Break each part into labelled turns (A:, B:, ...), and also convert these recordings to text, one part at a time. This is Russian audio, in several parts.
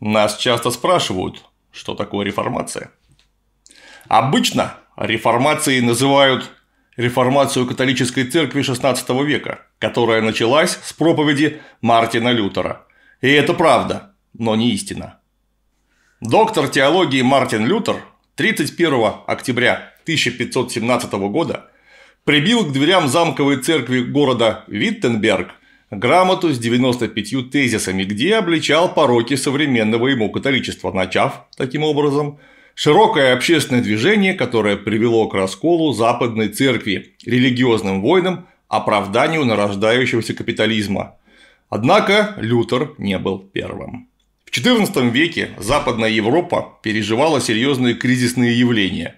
A: Нас часто спрашивают, что такое реформация. Обычно реформацией называют реформацию католической церкви XVI века, которая началась с проповеди Мартина Лютера. И это правда, но не истина. Доктор теологии Мартин Лютер 31 октября 1517 года прибил к дверям замковой церкви города Виттенберг – грамоту с 95 тезисами, где обличал пороки современного ему католичества, начав, таким образом, широкое общественное движение, которое привело к расколу Западной Церкви, религиозным войнам, оправданию нарождающегося капитализма. Однако Лютер не был первым. В XIV веке Западная Европа переживала серьезные кризисные явления.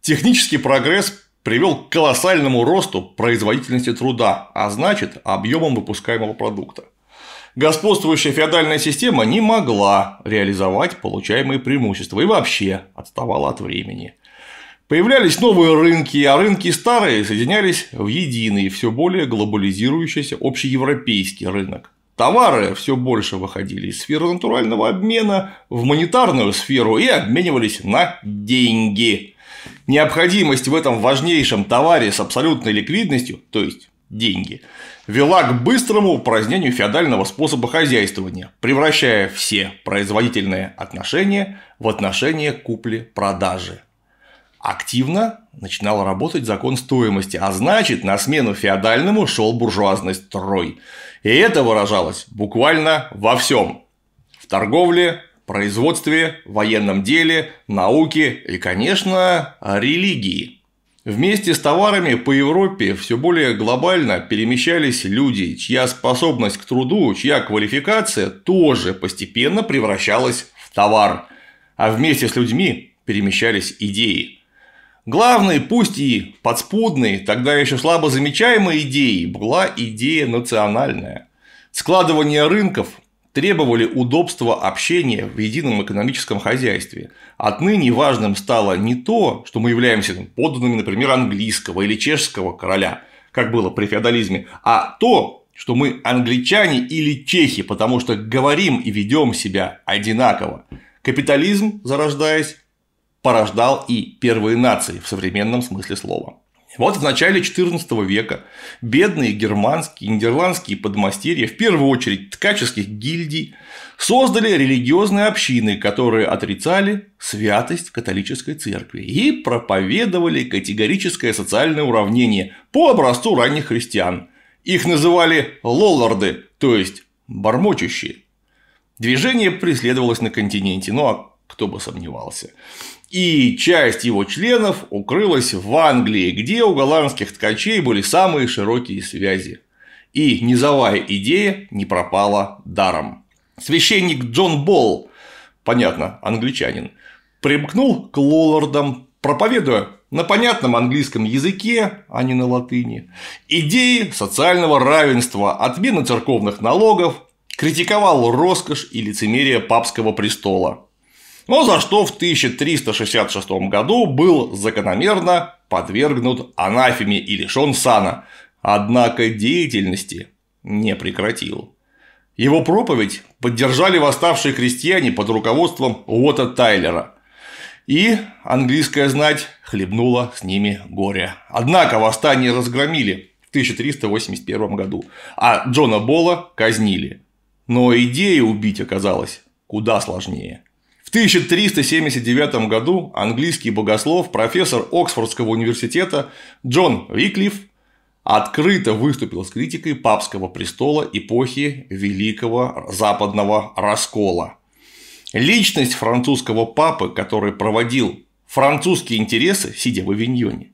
A: Технический прогресс привел к колоссальному росту производительности труда, а значит объемом выпускаемого продукта. Господствующая феодальная система не могла реализовать получаемые преимущества и вообще отставала от времени. Появлялись новые рынки, а рынки старые соединялись в единый, все более глобализирующийся общеевропейский рынок. Товары все больше выходили из сферы натурального обмена в монетарную сферу и обменивались на деньги, Необходимость в этом важнейшем товаре с абсолютной ликвидностью, то есть деньги, вела к быстрому упразднению феодального способа хозяйствования, превращая все производительные отношения в отношения купли-продажи. Активно начинал работать закон стоимости, а значит, на смену феодальному шел буржуазный строй. И это выражалось буквально во всем. В торговле, производстве, военном деле, науке и, конечно, религии. Вместе с товарами по Европе все более глобально перемещались люди, чья способность к труду, чья квалификация тоже постепенно превращалась в товар. А вместе с людьми перемещались идеи. Главной, пусть и подспудной, тогда еще слабо замечаемой идеей была идея национальная. Складывание рынков, требовали удобства общения в едином экономическом хозяйстве. Отныне важным стало не то, что мы являемся подданными, например, английского или чешского короля, как было при феодализме, а то, что мы англичане или чехи, потому что говорим и ведем себя одинаково. Капитализм, зарождаясь, порождал и первые нации в современном смысле слова. Вот в начале XIV века бедные германские и нидерландские подмастерья, в первую очередь ткаческих гильдий, создали религиозные общины, которые отрицали святость католической церкви и проповедовали категорическое социальное уравнение по образцу ранних христиан. Их называли лолларды, то есть бормочущие. Движение преследовалось на континенте, но ну, а кто бы сомневался. И часть его членов укрылась в Англии, где у голландских ткачей были самые широкие связи. И низовая идея не пропала даром. Священник Джон Болл, понятно, англичанин, примкнул к Лоллардам, проповедуя на понятном английском языке, а не на латыни, идеи социального равенства, отмена церковных налогов, критиковал роскошь и лицемерие папского престола но за что в 1366 году был закономерно подвергнут анафеме и лишен сана, однако деятельности не прекратил. Его проповедь поддержали восставшие крестьяне под руководством Уотта Тайлера. И английская знать хлебнула с ними горе. Однако восстание разгромили в 1381 году, а Джона Бола казнили. Но идея убить оказалась куда сложнее – 1379 году английский богослов, профессор Оксфордского университета Джон Виклиф открыто выступил с критикой папского престола эпохи Великого Западного Раскола. Личность французского папы, который проводил французские интересы, сидя в Авиньоне,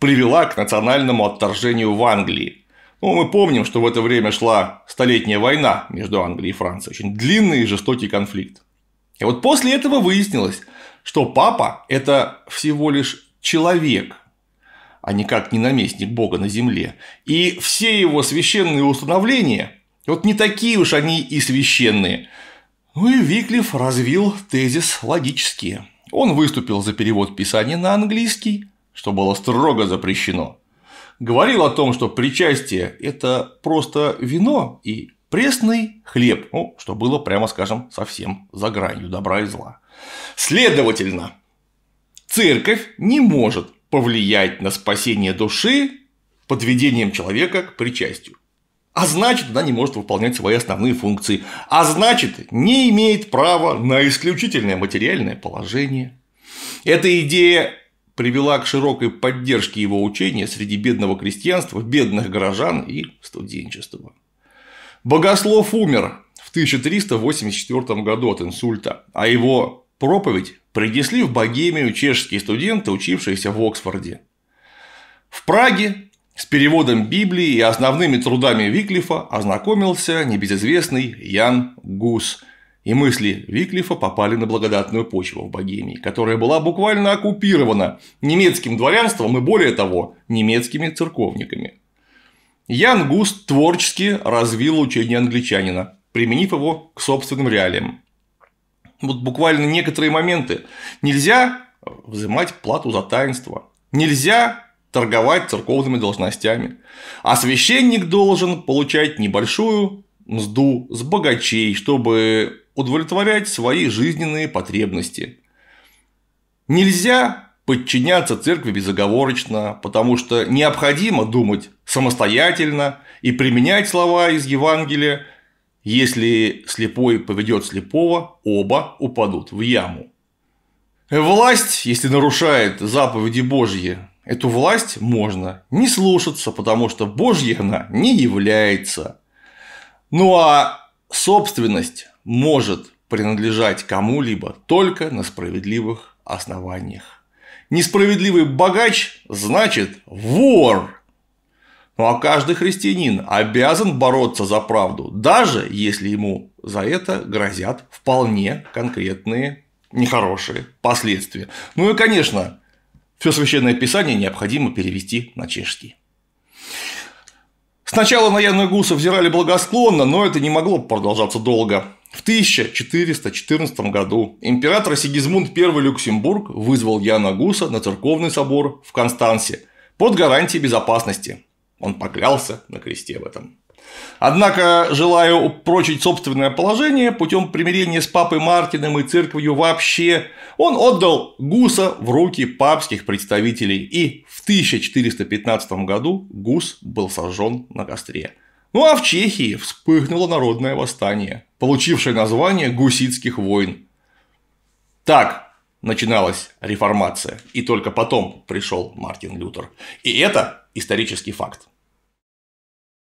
A: привела к национальному отторжению в Англии. Ну, мы помним, что в это время шла Столетняя война между Англией и Францией, очень длинный и жестокий конфликт. И вот после этого выяснилось, что папа – это всего лишь человек, а никак не наместник Бога на земле. И все его священные установления, вот не такие уж они и священные. Ну и Виклиф развил тезис логические. Он выступил за перевод Писания на английский, что было строго запрещено. Говорил о том, что причастие – это просто вино и Пресный хлеб, ну, что было, прямо скажем, совсем за гранью добра и зла. Следовательно, церковь не может повлиять на спасение души подведением человека к причастию. А значит, она не может выполнять свои основные функции. А значит, не имеет права на исключительное материальное положение. Эта идея привела к широкой поддержке его учения среди бедного крестьянства, бедных горожан и студенчества. Богослов умер в 1384 году от инсульта, а его проповедь принесли в Богемию чешские студенты, учившиеся в Оксфорде. В Праге с переводом Библии и основными трудами Виклифа ознакомился небезызвестный Ян Гус, и мысли Виклифа попали на благодатную почву в Богемии, которая была буквально оккупирована немецким дворянством и, более того, немецкими церковниками. Ян Густ творчески развил учение англичанина, применив его к собственным реалиям. Вот буквально некоторые моменты. Нельзя взимать плату за таинство. Нельзя торговать церковными должностями. А священник должен получать небольшую мзду с богачей, чтобы удовлетворять свои жизненные потребности. Нельзя подчиняться церкви безоговорочно, потому что необходимо думать самостоятельно и применять слова из Евангелия «Если слепой поведет слепого, оба упадут в яму». Власть, если нарушает заповеди Божьи, эту власть можно не слушаться, потому что Божья она не является. Ну а собственность может принадлежать кому-либо только на справедливых основаниях. Несправедливый богач значит вор. Ну а каждый христианин обязан бороться за правду, даже если ему за это грозят вполне конкретные нехорошие последствия. Ну и, конечно, все священное писание необходимо перевести на чешский. Сначала на Яна Гуса взирали благосклонно, но это не могло продолжаться долго. В 1414 году император Сигизмунд I Люксембург вызвал Яна Гуса на церковный собор в Констансе под гарантией безопасности. Он поклялся на кресте в этом. Однако, желая упрочить собственное положение путем примирения с папой Мартином и церковью вообще, он отдал Гуса в руки папских представителей, и в 1415 году Гус был сожжен на костре. Ну а в Чехии вспыхнуло народное восстание получившее название гуситских войн. Так начиналась реформация, и только потом пришел Мартин Лютер. И это исторический факт.